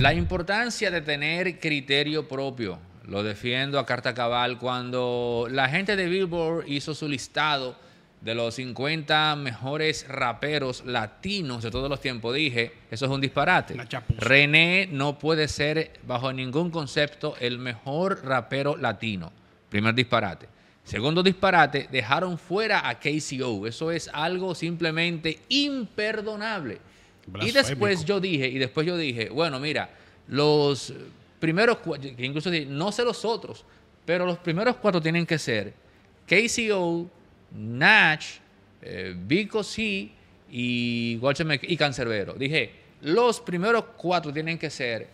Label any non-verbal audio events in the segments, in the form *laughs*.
La importancia de tener criterio propio, lo defiendo a carta cabal, cuando la gente de Billboard hizo su listado de los 50 mejores raperos latinos de todos los tiempos, dije, eso es un disparate. René no puede ser bajo ningún concepto el mejor rapero latino. Primer disparate. Segundo disparate, dejaron fuera a KCO. Eso es algo simplemente imperdonable y después yo dije, y después yo dije, bueno, mira, los primeros cuatro, incluso no sé los otros, pero los primeros cuatro tienen que ser KCO, Natch, eh, Vico C y, y Cancerbero. Dije, los primeros cuatro tienen que ser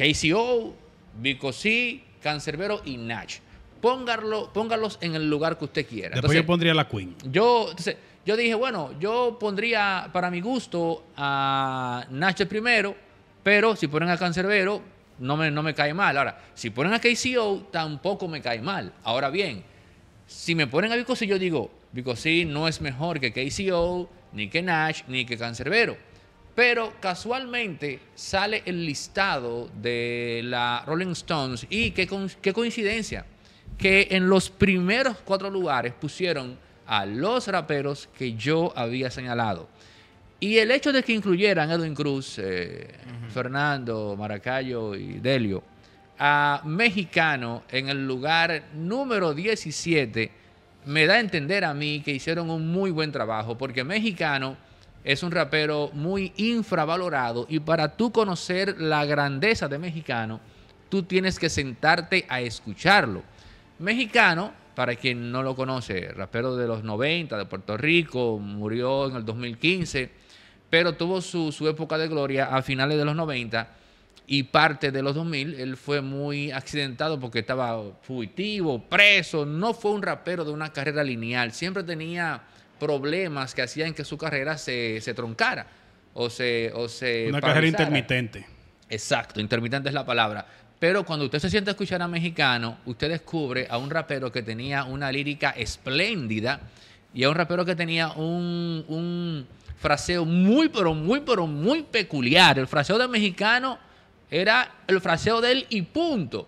eh, KCO, Vico C, Cancerbero y Natch. Póngalo, póngalos en el lugar que usted quiera. Después entonces, yo pondría la Queen. Yo, entonces, yo dije, bueno, yo pondría para mi gusto a Nacho primero, pero si ponen a Cancerbero, no me, no me cae mal. Ahora, si ponen a KCO, tampoco me cae mal. Ahora bien, si me ponen a Vicosí, yo digo, Vicosí no es mejor que KCO, ni que Nash, ni que Cancerbero. Pero casualmente sale el listado de la Rolling Stones y qué, qué coincidencia que en los primeros cuatro lugares pusieron a los raperos que yo había señalado. Y el hecho de que incluyeran Edwin Cruz, eh, Fernando, Maracayo y Delio a Mexicano en el lugar número 17 me da a entender a mí que hicieron un muy buen trabajo porque Mexicano es un rapero muy infravalorado y para tú conocer la grandeza de Mexicano, tú tienes que sentarte a escucharlo. Mexicano para quien no lo conoce, rapero de los 90, de Puerto Rico, murió en el 2015, pero tuvo su, época de gloria a finales de los 90 y parte de los 2000. Él fue muy accidentado porque estaba fugitivo, preso, no fue un rapero de una carrera lineal, siempre tenía problemas que hacían que su carrera se, se troncara o se... O se una carrera intermitente. Exacto, intermitente es la palabra. Pero cuando usted se siente a escuchar a mexicano, usted descubre a un rapero que tenía una lírica espléndida y a un rapero que tenía un, fraseo muy, pero muy, pero muy peculiar. El fraseo de mexicano era el fraseo de él y punto.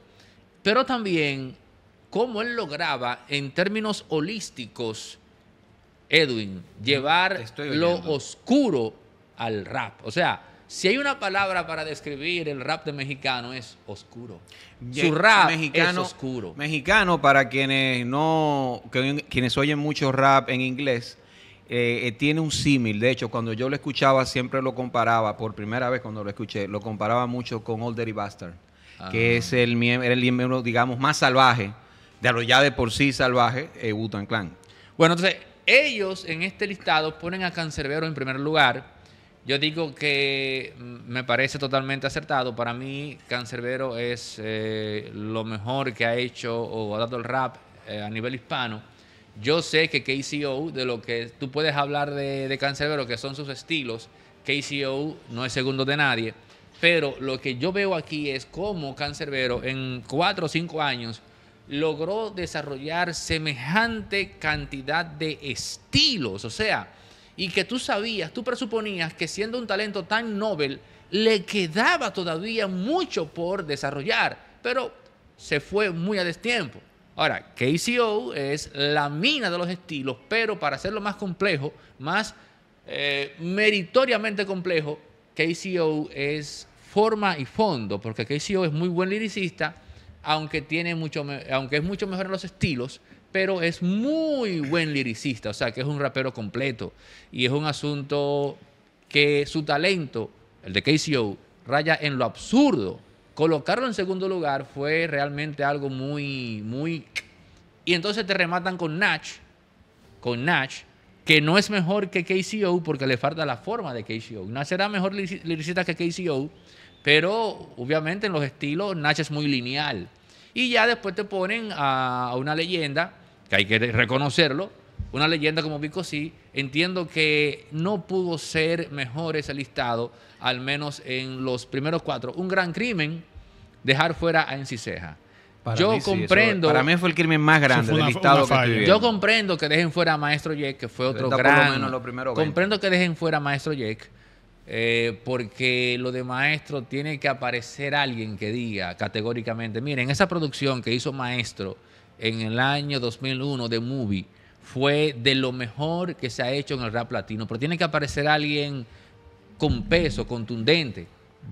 Pero también cómo él lograba en términos holísticos, Edwin, llevar lo oscuro al rap. O sea, si hay una palabra para describir el rap de mexicano es oscuro. Su rap es oscuro. Mexicano para quienes no quienes oyen mucho rap en inglés eh, eh, tiene un símil. De hecho, cuando yo lo escuchaba siempre lo comparaba por primera vez cuando lo escuché lo comparaba mucho con Older y Bastard, que es el miembro, el digamos más salvaje de lo ya de por sí salvaje eh, tang Clan. Bueno, entonces ellos en este listado ponen a Cancerbero en primer lugar yo digo que mm, me parece totalmente acertado. Para mí, Cancerbero es eh, lo mejor que ha hecho o ha dado el rap eh, a nivel hispano. Yo sé que KCO, de lo que tú puedes hablar de, de Cancerbero, que son sus estilos, KCO no es segundo de nadie. Pero lo que yo veo aquí es cómo Cancerbero en cuatro o cinco años logró desarrollar semejante cantidad de estilos. O sea, y que tú sabías, tú presuponías que siendo un talento tan noble, le quedaba todavía mucho por desarrollar, pero se fue muy a destiempo. Ahora, KCO es la mina de los estilos, pero para hacerlo más complejo, más eh, meritoriamente complejo, KCO es forma y fondo, porque KCO es muy buen liricista, aunque, tiene mucho aunque es mucho mejor en los estilos, pero es muy buen liricista, o sea que es un rapero completo. Y es un asunto que su talento, el de KCO, raya en lo absurdo. Colocarlo en segundo lugar fue realmente algo muy, muy... Y entonces te rematan con Natch, con Natch, que no es mejor que KCO porque le falta la forma de KCO. Natch será mejor liricista que KCO, pero obviamente en los estilos Natch es muy lineal. Y ya después te ponen a una leyenda que hay que reconocerlo, una leyenda como Vico sí, entiendo que no pudo ser mejor ese listado, al menos en los primeros cuatro. Un gran crimen dejar fuera a Enciseja. Para yo comprendo. para mí fue el crimen más grande del listado que Yo comprendo que dejen fuera a Maestro Jack, que fue otro gran. Lo comprendo que dejen fuera a Maestro Jack, eh, porque lo de Maestro tiene que aparecer alguien que diga categóricamente: miren, esa producción que hizo Maestro en el año 2001 de Movie fue de lo mejor que se ha hecho en el rap latino, pero tiene que aparecer alguien con peso, contundente.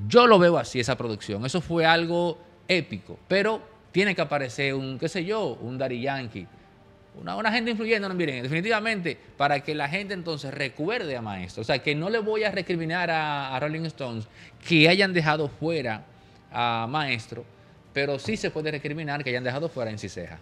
Yo lo veo así, esa producción. Eso fue algo épico, pero tiene que aparecer un, qué sé yo, un Dari Yankee, una, gente influyendo, miren, definitivamente, para que la gente entonces recuerde a Maestro. O sea, que no le voy a recriminar a, Rolling Stones que hayan dejado fuera a Maestro, pero sí se puede recriminar que hayan dejado fuera en Ciseja.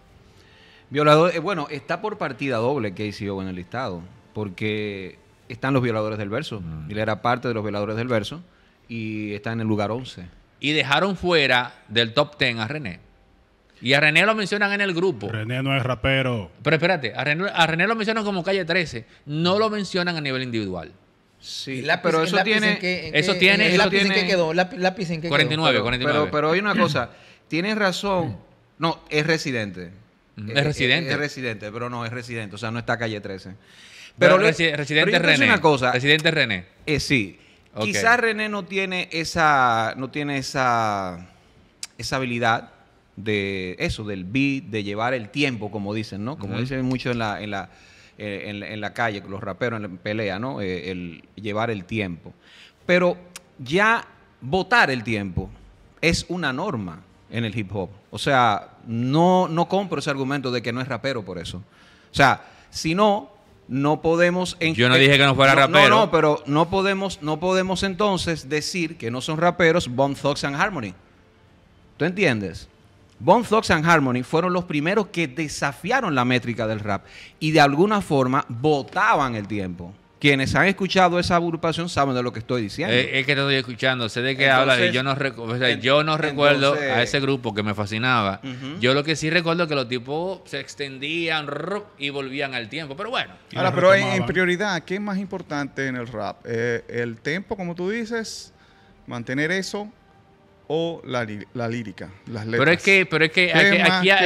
Violador, eh, bueno, está por partida doble que yo en el listado, porque están los violadores del verso. Y mm. Él era parte de los violadores del verso y está en el lugar 11. Y dejaron fuera del top 10 a René. Y a René lo mencionan en el grupo. René no es rapero. Pero espérate, a René, lo mencionan como calle 13. No lo mencionan a nivel individual. Sí, pero eso tiene. eso tiene. quedó. en 49, 49. Pero, pero hay una cosa. *clears throat* Tienes razón. No, es residente. Es eh, eh, residente. Es residente, pero no, es residente. O sea, no está calle 13. Pero, residente René. Una cosa, residente René. Eh, sí. Quizás René no tiene esa. No tiene esa. Esa habilidad de eso, del beat, de llevar el tiempo, como dicen, ¿no? Como dicen mucho en la, en la, en, la calle, los raperos en pelea, ¿no? el llevar el tiempo. Pero ya votar el tiempo es una norma en el hip hop. O sea, no, no compro ese argumento de que no es rapero por eso. O sea, si no, no podemos... Yo no dije que no fuera rapero. No, no, pero no podemos, no podemos entonces decir que no son raperos Bon Thugs and Harmony. ¿Tú entiendes? Bon Thugs and Harmony fueron los primeros que desafiaron la métrica del rap y de alguna forma botaban el tiempo quienes han escuchado esa agrupación saben de lo que estoy diciendo. Eh, es, que te estoy escuchando, sé de qué habla. Yo no, o yo no recuerdo a ese grupo que me fascinaba. Yo lo que sí recuerdo es que los tipos se extendían y volvían al tiempo. Pero bueno. Ahora, pero en, prioridad, ¿qué es más importante en el rap? Eh, ¿El tempo, como tú dices? ¿Mantener eso? o la, la lírica, las letras. Pero es que, pero es que,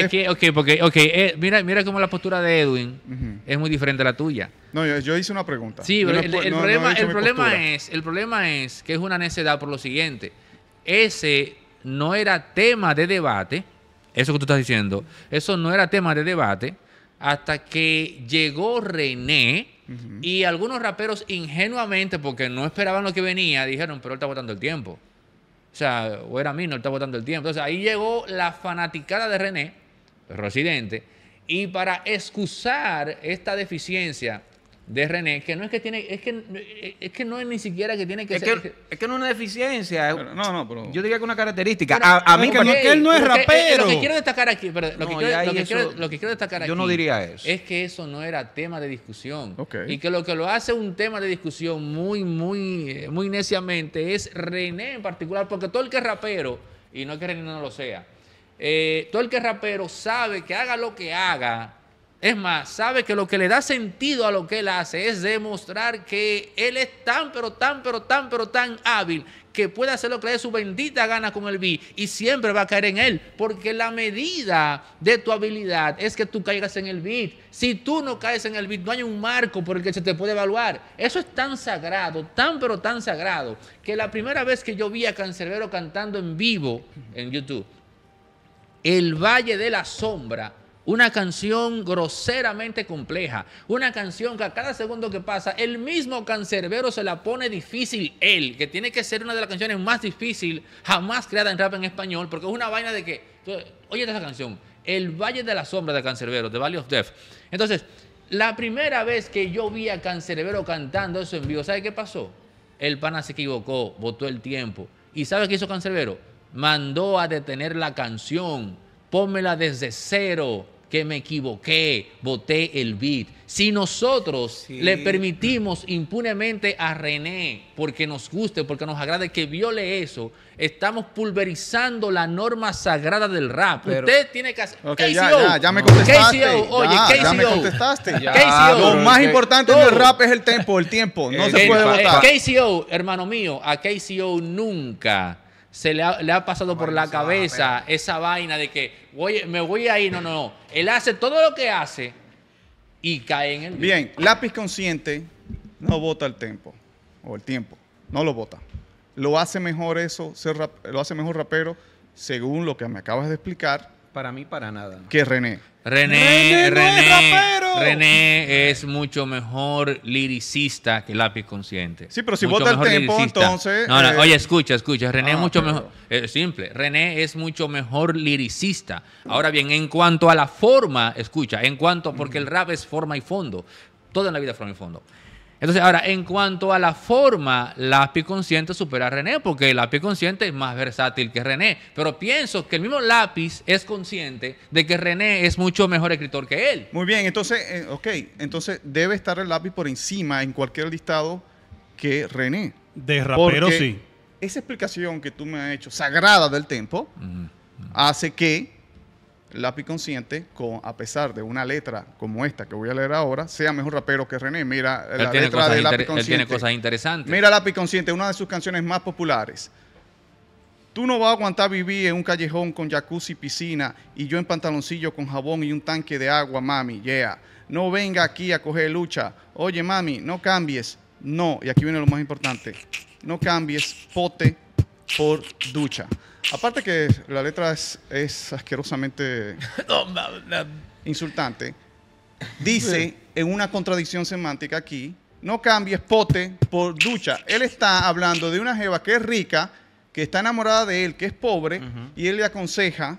aquí, ok, porque, eh, mira, mira cómo la postura de Edwin es muy diferente a la tuya. No, yo, hice una pregunta. Sí, pero el, problema, el problema es, el problema es que es una necedad por lo siguiente. Ese no era tema de debate, eso que tú estás diciendo, eso no era tema de debate hasta que llegó René. Y algunos raperos ingenuamente, porque no esperaban lo que venía, dijeron, pero él está botando el tiempo sea, o era mí, no estaba votando el tiempo. Entonces ahí llegó la fanaticada de René, residente, y para excusar esta deficiencia de René, que no es que tiene, es que, es que no es ni siquiera que tiene que ser. Que, es que no es una deficiencia. Yo diría que una característica. Ah, a, mí, que él no es eh, rapero. Lo que quiero destacar aquí, lo, que, destacar aquí. Yo no diría eso. Es que eso no era tema de discusión. Y que lo que lo hace un tema de discusión muy, muy, eh, muy neciamente es René en particular, porque todo el que es rapero, y no es que René no lo sea, eh, todo el que es rapero sabe que haga lo que haga es más, sabe que lo que le da sentido a lo que él hace es demostrar que él es tan, pero tan, pero tan, pero tan hábil que puede hacer lo que le dé su bendita gana con el beat y siempre va a caer en él, porque la medida de tu habilidad es que tú caigas en el beat. Si tú no caes en el beat, no hay un marco por el que se te puede evaluar. Eso es tan sagrado, tan pero tan sagrado, que la primera vez que yo vi a Cancerbero cantando en vivo en YouTube, El Valle de la Sombra, una canción groseramente compleja, una canción que a cada segundo que pasa, el mismo cancerbero se la pone difícil él, que tiene que ser una de las canciones más difíciles jamás creada en rap en español, porque es una vaina de que, oye esa canción, El Valle de la Sombra de Cancerbero, The Valley of Death. Entonces, la primera vez que yo vi a Cancerbero cantando eso en vivo, ¿sabe qué pasó? El pana se equivocó, botó el tiempo. ¿Y sabe qué hizo Cancerbero? Mandó a detener la canción, pónmela desde cero, que me equivoqué, voté el beat. Si nosotros le permitimos impunemente a René, porque nos guste, porque nos agrade que viole eso, estamos pulverizando la norma sagrada del rap. Usted tiene que hacer... KCO, ya, me contestaste. KCO, oye, ya, KCO, me contestaste. lo más importante del rap es el tiempo, el tiempo. No se eh, puede eh, votar. KCO, hermano mío, a KCO nunca se le ha, pasado por la cabeza esa vaina de que voy, me voy a ir. No, no, no. Él hace todo lo que hace y cae en el. Bien, lápiz consciente no vota el tiempo. O el tiempo. No lo vota. Lo hace mejor eso, ser lo hace mejor rapero, según lo que me acabas de explicar. Para mí, para nada. Que René. René, René, es mucho mejor liricista que lápiz consciente. Sí, pero si vota el tiempo, entonces. Eh, oye, escucha, escucha. René es ah, mucho mejor. Eh, simple. René es mucho mejor liricista. Ahora bien, en cuanto a la forma, escucha, en cuanto. Porque el rap es forma y fondo. Toda la vida es forma y fondo. Entonces, ahora, en cuanto a la forma, lápiz consciente supera a René, porque el lápiz consciente es más versátil que René. Pero pienso que el mismo lápiz es consciente de que René es mucho mejor escritor que él. Muy bien, entonces, eh, ok, entonces debe estar el lápiz por encima en cualquier listado que René. De rapero, porque sí. Esa explicación que tú me has hecho, sagrada del tiempo hace que Lápiz Consciente, a pesar de una letra como esta que voy a leer ahora, sea mejor rapero que René. Mira la letra de Lápiz Consciente. tiene cosas interesantes. Mira Lápiz Consciente, una de sus canciones más populares. Tú no vas a aguantar vivir en un callejón con jacuzzi, y piscina y yo en pantaloncillo con jabón y un tanque de agua, mami. Yeah. No venga aquí a coger lucha. Oye, mami, no cambies. No, y aquí viene lo más importante. No cambies, pote por ducha. Aparte que la letra es, asquerosamente *laughs* insultante, dice en una contradicción semántica aquí, no cambies pote por ducha. Él está hablando de una jeva que es rica, que está enamorada de él, que es pobre, y él le aconseja...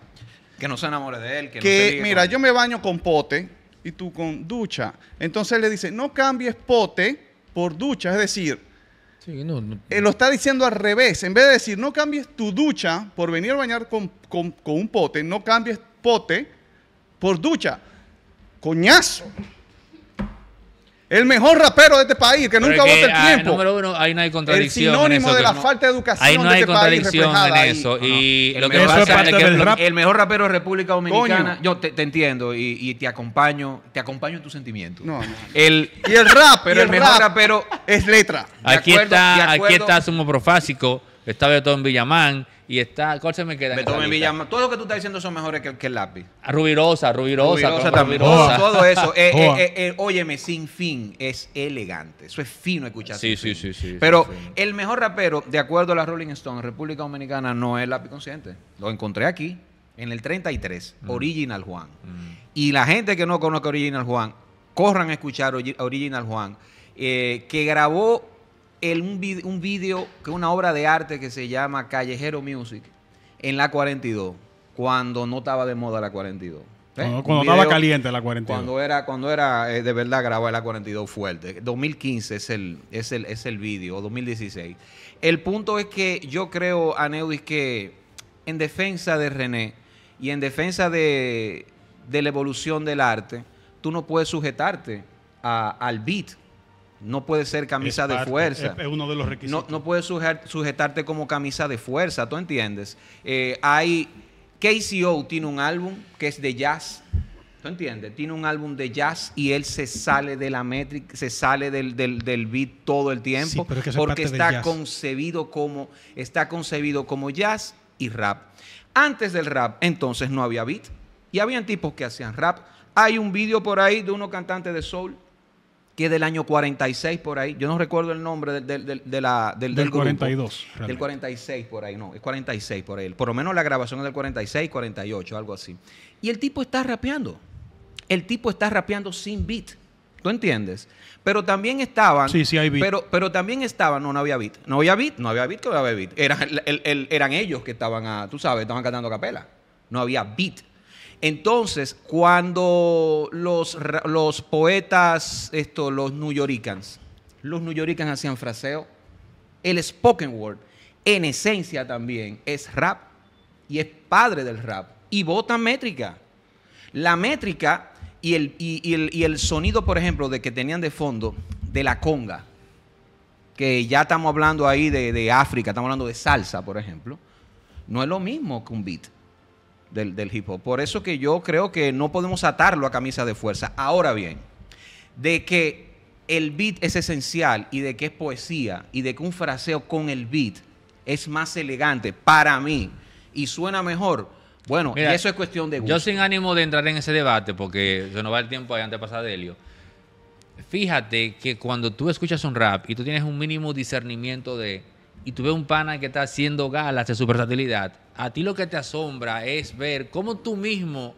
Que no se enamore de él. Que, mira, yo me baño con pote y tú con ducha. Entonces él le dice, no cambies pote por ducha. Es decir, eh, lo está diciendo al revés. En vez de decir, no cambies tu ducha por venir a bañar con, con un pote, no cambies pote por ducha. Coñazo. El mejor rapero de este país, que nunca vota el ah, tiempo. número uno, ahí no hay contradicción. El sinónimo de la falta de educación. Ahí hay de este contradicción país en eso. Y lo que pasa es que el mejor rapero de República Dominicana. Yo te, entiendo y, y, te acompaño. Te acompaño en tus sentimientos. El, y el rapero es letra. está, aquí está Sumo Profásico está Betón Villamán y está. ¿Cuál se me queda? Betón en Villamán. Todo lo que tú estás diciendo son mejores que, el lápiz. Ah, Rubirosa, Rubirosa, Todo eso. Eh, eh, eh, óyeme, sin fin es elegante. Eso es fino escuchar. Sí, sí, sí, sí, Pero el mejor rapero, de acuerdo a la Rolling Stone, República Dominicana, no es lápiz consciente. Lo encontré aquí, en el 33, mm. Original Juan. Mm. Y la gente que no conoce Original Juan, corran a escuchar Original Juan, que grabó un, vídeo video, que una obra de arte que se llama Callejero Music, en la 42, cuando no estaba de moda la 42. ¿eh? Cuando, estaba caliente la 42. Cuando era, cuando era eh, de verdad grabar la 42 fuerte. 2015 es el, es el, vídeo, 2016. El punto es que yo creo, Aneudis, que en defensa de René y en defensa de, la evolución del arte, tú no puedes sujetarte al beat. No puede ser camisa de fuerza. Es, uno de los requisitos. No, puedes sujetarte como camisa de fuerza, ¿tú entiendes? Eh, hay. KCO tiene un álbum que es de jazz. ¿Tú entiendes? Tiene un álbum de jazz y él se sale de la métrica, se sale del, beat todo el tiempo. porque está concebido como. Está concebido como jazz y rap. Antes del rap, entonces no había beat. Y habían tipos que hacían rap. Hay un video por ahí de uno cantante de soul que es del año 46 por ahí. Yo no recuerdo el nombre del, del, 42. Del 46 por ahí, no, es 46 por ahí. Por lo menos la grabación es del 46, 48, algo así. Y el tipo está rapeando. El tipo está rapeando sin beat. ¿Tú entiendes? Pero también estaban. Sí, sí, hay beat. Pero, pero también estaban. No, no había beat. No había beat, no había beat, que no había beat. Eran, ellos que estaban, ah, tú sabes, estaban cantando capela. No había beat. Entonces, cuando los, los poetas, esto, los newyoricans, los newyoricans hacían fraseo, el spoken word, en esencia también, es rap y es padre del rap y vota métrica. La métrica y el, el, sonido, por ejemplo, de que tenían de fondo de la conga, que ya estamos hablando ahí de, de África, estamos hablando de salsa, por ejemplo, no es lo mismo que un beat del, hip hop. Por eso que yo creo que no podemos atarlo a camisa de fuerza. Ahora bien, de que el beat es esencial y de que es poesía y de que un fraseo con el beat es más elegante para mí y suena mejor. Bueno, y eso es cuestión de Yo sin ánimo de entrar en ese debate porque se nos va el tiempo ahí antes de pasar de Helio. Fíjate que cuando tú escuchas un rap y tú tienes un mínimo discernimiento de y tú ves un pana que está haciendo galas de su versatilidad, a ti lo que te asombra es ver cómo tú mismo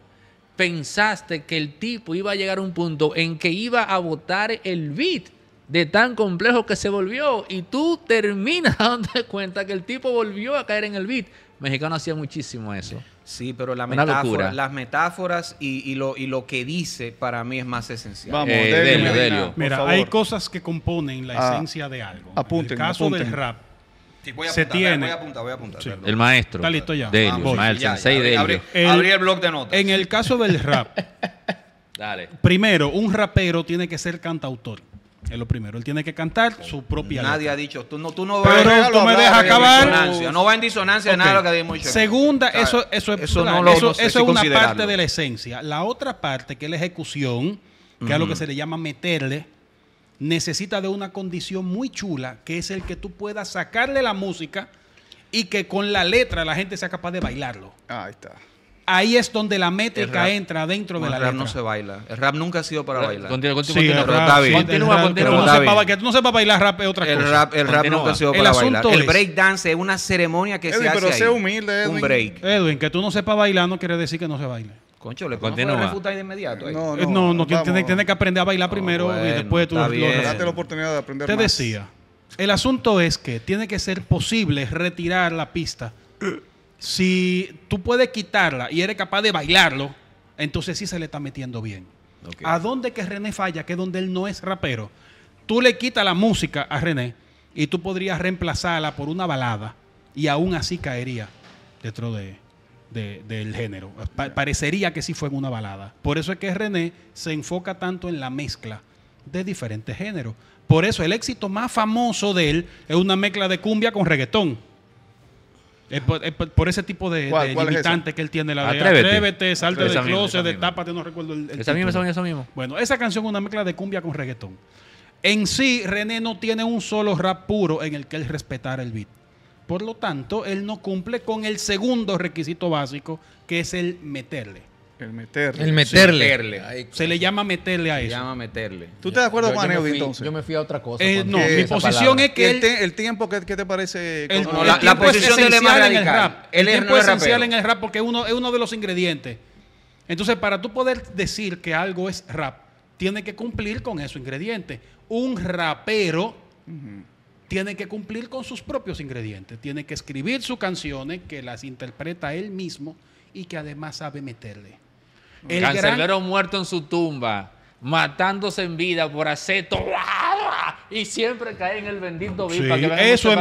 pensaste que el tipo iba a llegar a un punto en que iba a votar el beat de tan complejo que se volvió y tú terminas *laughs* dándote cuenta que el tipo volvió a caer en el beat. Mexicano hacía muchísimo eso. Sí, pero la metáfora, las metáforas y, lo, que dice para mí es más esencial. Vamos, eh, Mira, hay cosas que componen la ah, esencia de algo. en el caso del rap, voy a apuntar, se tiene. Voy a apuntar, El maestro. Está listo ya. Delio, el el, blog de notas. En el caso del rap. *laughs* Primero, un rapero tiene que ser cantautor. Es lo primero. Él tiene que cantar su propia Nadie ha dicho. Tú no, tú no vas Pero a tú me dejas acabar. No va en disonancia nada lo que habíamos dicho. Segunda, eso, eso, es, eso, es una parte de la esencia. La otra parte, que es la ejecución, que es lo que se le llama meterle necesita de una condición muy chula, que es el que tú puedas sacarle la música y que con la letra la gente sea capaz de bailarlo. Ahí está. Ahí es donde la métrica entra dentro de la letra. El rap no se baila. El rap nunca ha sido para bailar. Continúa, continúa, que tú no sepas bailar rap es otra cosa. El rap, el nunca ha sido para bailar. el break dance es una ceremonia que se hace ahí. pero sé humilde, Edwin. Un break. Edwin, que tú no sepas bailar no quiere decir que no se baile. Concho, le ¿eh? Eh, No No, no, tienes, tiene que aprender a bailar ah, primero y después tú la oportunidad de aprender. Te decía, el asunto es que tiene que ser posible retirar la pista. Si tú puedes quitarla y eres capaz de bailarlo, entonces sí se le está metiendo bien. ¿A dónde que René falla? Que es donde él no es rapero. Tú le quitas la música a René y tú podrías reemplazarla por una balada y aún así caería dentro de él del género. parecería que sí fue en una balada. Por eso es que René se enfoca tanto en la mezcla de diferentes géneros. Por eso el éxito más famoso de él es una mezcla de cumbia con reggaetón. por, ese tipo de, de que él tiene la de Atrévete, salte del closet, de tápate, no recuerdo el, Bueno, esa canción es una mezcla de cumbia con reggaetón. En sí, René no tiene un solo rap puro en el que él respetara el beat. Por lo tanto, él no cumple con el segundo requisito básico, que es el meterle. El meterle. El meterle. se le llama meterle a eso. Se llama meterle. ¿Tú estás de acuerdo con entonces? Yo me fui a otra cosa. Eh, no, mi posición es que. El, tiempo ¿qué te parece. no, la, posición es esencial en el rap. El, tiempo es esencial en el rap porque uno, es uno de los ingredientes. Entonces, para tú poder decir que algo es rap, tiene que cumplir con esos ingredientes. Un rapero tiene que cumplir con sus propios ingredientes, tiene que escribir sus canciones, eh, que las interpreta él mismo y que además sabe meterle. El Cancelero muerto en su tumba, matándose en vida por aceto. Y siempre cae en el bendito VIP eso es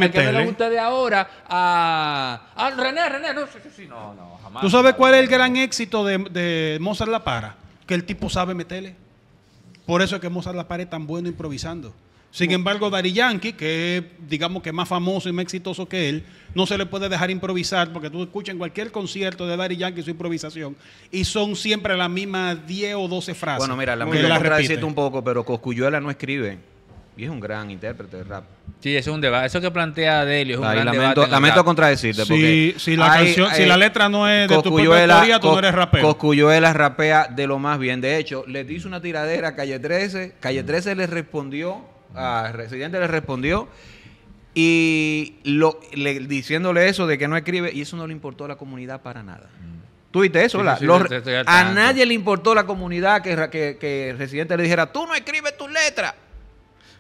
ahora a, René, René, no, no, ¿Tú sabes cuál es el gran éxito de Mozart La Para? Que el tipo sabe meterle. Por eso es que Mozart La Para es tan bueno improvisando. Sin embargo, Dari Yankee, que digamos que es más famoso y más exitoso que él, no se le puede dejar improvisar porque tú escuchas en cualquier concierto de Dari Yankee su improvisación y son siempre las mismas 10 o 12 frases. Bueno, mira, la contradecirte un poco, pero Coscuyuela no escribe. Y es un gran intérprete de rap. Sí, eso es un debate. Eso que plantea Delio es un gran lamento, debate Lamento contradecirte. Porque si, eh, la letra no es de tu propia tú no eres rapero. Coscuyuela rapea de lo más bien. De hecho, le dice una tiradera a Calle 13. Calle 13 le respondió a Residente le respondió y lo, diciéndole eso de que no escribe, y eso no le importó a la comunidad para nada. Mm. Tú viste eso, a nadie le importó la comunidad que, que, Residente le dijera, tú no escribes tus letras.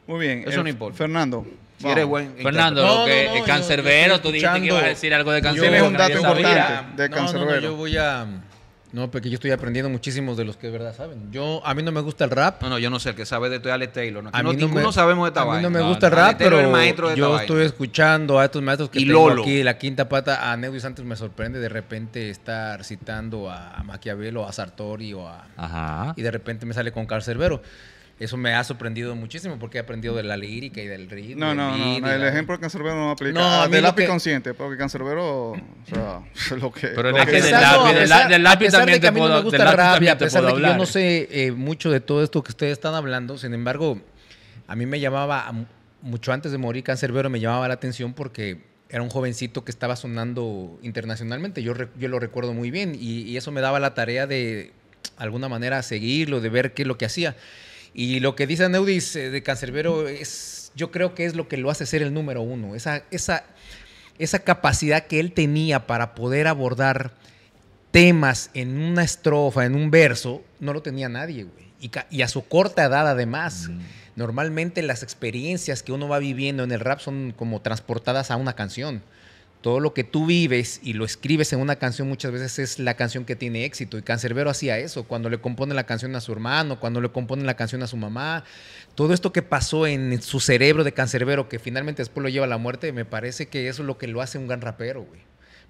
Muy bien. Eso eh, no importa. Fernando. Si eres buen Fernando, el cancerbero, tú dijiste que ibas a decir algo de cancerbero. un dato de yo voy a no, porque yo estoy aprendiendo muchísimos de los que de verdad saben. Yo, a mí no me gusta el rap. No, no, yo no sé, el que sabe de todo Ale Taylor. a mí ninguno sabemos de esta A mí no me gusta el rap, pero yo estoy escuchando a estos maestros que y tengo La quinta pata, a Neu Santos me sorprende de repente estar citando a Maquiavelo, a Sartori o a... Ajá. Y de repente me sale con Cervero eso me ha sorprendido muchísimo porque he aprendido de la lírica y del ritmo. No, no, el ejemplo de Cancerbero no aplica. No, a ah, del lápiz consciente, porque Cancerbero, o *laughs* lo que. Pero el del lápiz, también A me gusta rabia, a pesar de que yo no sé eh, mucho de todo esto que ustedes están hablando, sin embargo, a mí me llamaba, mucho antes de morir Cancerbero, me llamaba la atención porque era un jovencito que estaba sonando internacionalmente. Yo, lo recuerdo muy bien y, y eso me daba la tarea de alguna manera seguirlo, de ver qué es lo que hacía. Y lo que dice Neudis eh, de Cancerbero es, yo creo que es lo que lo hace ser el número uno. Esa, esa, esa capacidad que él tenía para poder abordar temas en una estrofa, en un verso, no lo tenía nadie, Y, a su corta edad, además. Normalmente las experiencias que uno va viviendo en el rap son como transportadas a una canción todo lo que tú vives y lo escribes en una canción muchas veces es la canción que tiene éxito. Y Cancerbero hacía eso, cuando le compone la canción a su hermano, cuando le compone la canción a su mamá. Todo esto que pasó en su cerebro de Cancerbero, que finalmente después lo lleva a la muerte, me parece que eso es lo que lo hace un gran rapero, güey.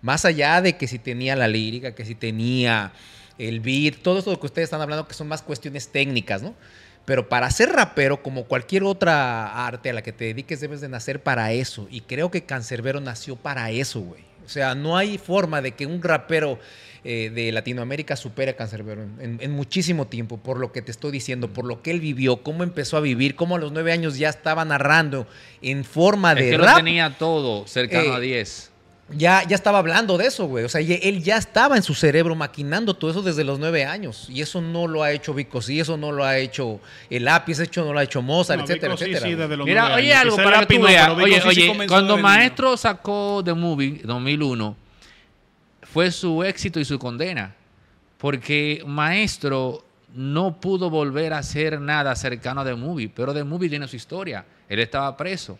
Más allá de que si tenía la lírica, que si tenía el beat, todo esto que ustedes están hablando que son más cuestiones técnicas, ¿no? Pero para ser rapero, como cualquier otra arte a la que te dediques, debes de nacer para eso. Y creo que Cancerbero nació para eso, güey. O sea, no hay forma de que un rapero eh, de Latinoamérica supere a Cancerbero en, muchísimo tiempo, por lo que te estoy diciendo, por lo que él vivió, cómo empezó a vivir, cómo a los nueve años ya estaba narrando en forma de que rap. Lo tenía todo cercano a eh, diez ya, estaba hablando de eso, güey. O sea, él ya estaba en su cerebro maquinando todo eso desde los nueve años. Y eso no lo ha hecho Vico, sí, eso no lo ha hecho el lápiz, eso no lo ha hecho Mozart, etcétera, etcétera. Sí, desde los Mira, oye, algo para Oye, oye, cuando Maestro sacó The Movie 2001, fue su éxito y su condena. Porque Maestro no pudo volver a hacer nada cercano a The Movie, pero The Movie tiene su historia. Él estaba preso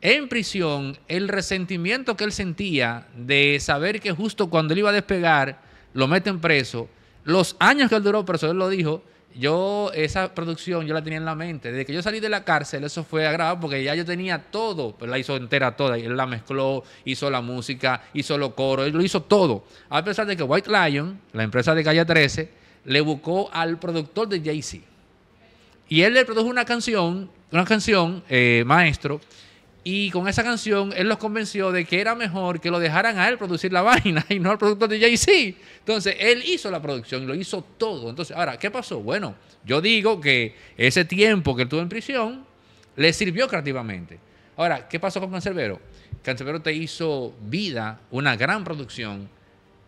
en prisión el resentimiento que él sentía de saber que justo cuando él iba a despegar lo meten preso. Los años que él duró preso, él lo dijo, yo esa producción yo la tenía en la mente. Desde que yo salí de la cárcel eso fue agravado porque ya yo tenía todo, pero pues, la hizo entera toda, él la mezcló, hizo la música, hizo los coros, él lo hizo todo. A pesar de que White Lion, la empresa de Calle 13, le buscó al productor de Jay-Z. Y él le produjo una canción, una canción, eh, maestro, y con esa canción, él los convenció de que era mejor que lo dejaran a él producir la *laughs* vaina y no al productor de Jay-Z. Entonces, él hizo la producción y lo hizo todo. Entonces, ahora, ¿qué pasó? Bueno, yo digo que ese tiempo que él tuvo en prisión le sirvió creativamente. Ahora, ¿qué pasó con Cancelbero? Cancelbero te hizo vida, una gran producción,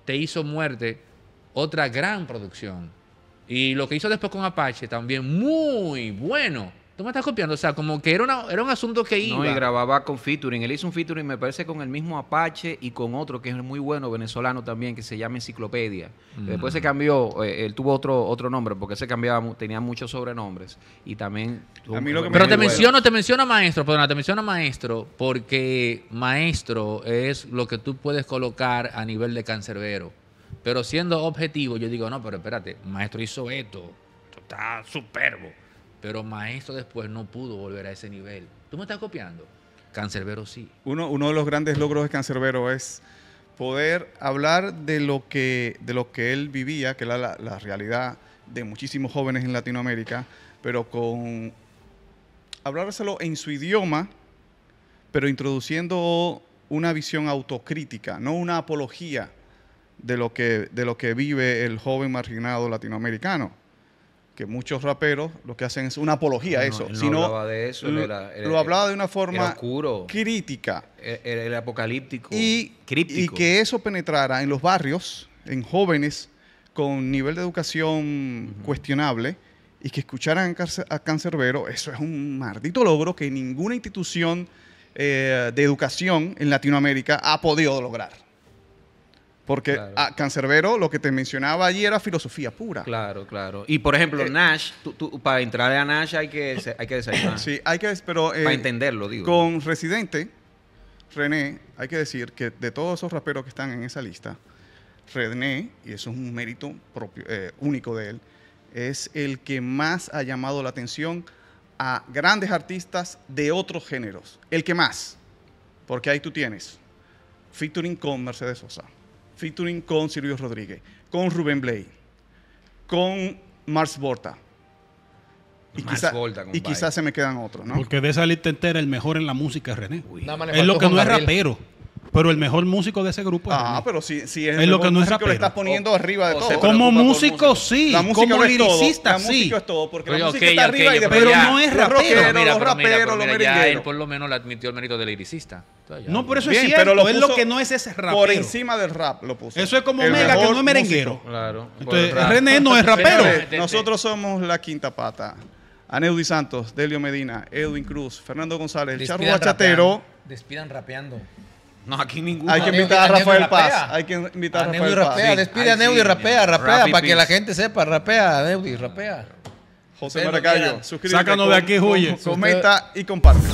te hizo muerte, otra gran producción. Y lo que hizo después con Apache también muy bueno. Tú me estás copiando, o sea, como que era, era un asunto que iba. No, y grababa con featuring. Él hizo un featuring, me parece, con el mismo Apache y con otro que es muy bueno, venezolano también, que se llama Enciclopedia. Mm. Después se cambió, eh, él tuvo otro, otro nombre, porque se cambiaba, tenía muchos sobrenombres. Y también. pero te menciono, te menciono maestro, perdona, te menciono maestro, porque maestro es lo que tú puedes colocar a nivel de cancerbero. Pero siendo objetivo, yo digo, no, pero espérate, maestro hizo esto está superbo pero Maestro después no pudo volver a ese nivel. ¿Tú me estás copiando? Cancerbero sí. Uno, uno de los grandes logros de Cancerbero es poder hablar de lo que, de lo que él vivía, que era la, la realidad de muchísimos jóvenes en Latinoamérica, pero con hablárselo en su idioma, pero introduciendo una visión autocrítica, no una apología de lo que, de lo que vive el joven marginado latinoamericano que muchos raperos lo que hacen es una apología a eso. sino, hablaba de eso, lo, hablaba de una forma crítica. Era, el apocalíptico. Y, y que eso penetrara en los barrios, en jóvenes con nivel de educación cuestionable y que escucharan a Cancerbero, eso es un maldito logro que ninguna institución eh, de educación en Latinoamérica ha podido lograr. Porque a ah, Cancerbero lo que te mencionaba allí era filosofía pura. Claro, claro. Y por ejemplo, eh, Nash, para entrar a Nash hay que, hay que desayunar. Sí, hay que, pero... Eh, para entenderlo, digo. Con Residente, René, hay que decir que de todos esos raperos que están en esa lista, René, y eso es un mérito propio, eh, único de él, es el que más ha llamado la atención a grandes artistas de otros géneros. El que más. Porque ahí tú tienes featuring con Mercedes Sosa featuring con Silvio Rodríguez, con Rubén Blay, con Mars Borta. Y, quizás se me quedan otros, ¿no? Porque de esa lista entera, el mejor en la música es René. es lo que no es rapero. Pero el mejor músico de ese grupo es Ah, pero si, es, lo que no es rapero. lo estás poniendo arriba de todo. como músico, sí. como liricista, sí. La música es todo, porque la música está arriba y pero, pero no es rapero. mira, los raperos, los merengueros por lo menos le admitió el mérito del lyricista. no, por eso es cierto. Pero es lo que no es ese rapero. Por encima del rap lo puso. Eso es como el Mega, que no es merenguero. Claro. Entonces, René no es rapero. Nosotros somos la quinta pata. Aneudi Santos, Delio Medina, Edwin Cruz, Fernando González, Charro Bachatero. Despidan rapeando. No, aquí ninguno. Hay que invitar a Rafael Paz. Hay que invitar a, Rafael Paz. Despide a Neudi, rapea, rapea, para que la gente sepa. Rapea, Neudi, rapea. José Maracayo, suscríbete. Sácanos de aquí, Juye. Comenta y comparte.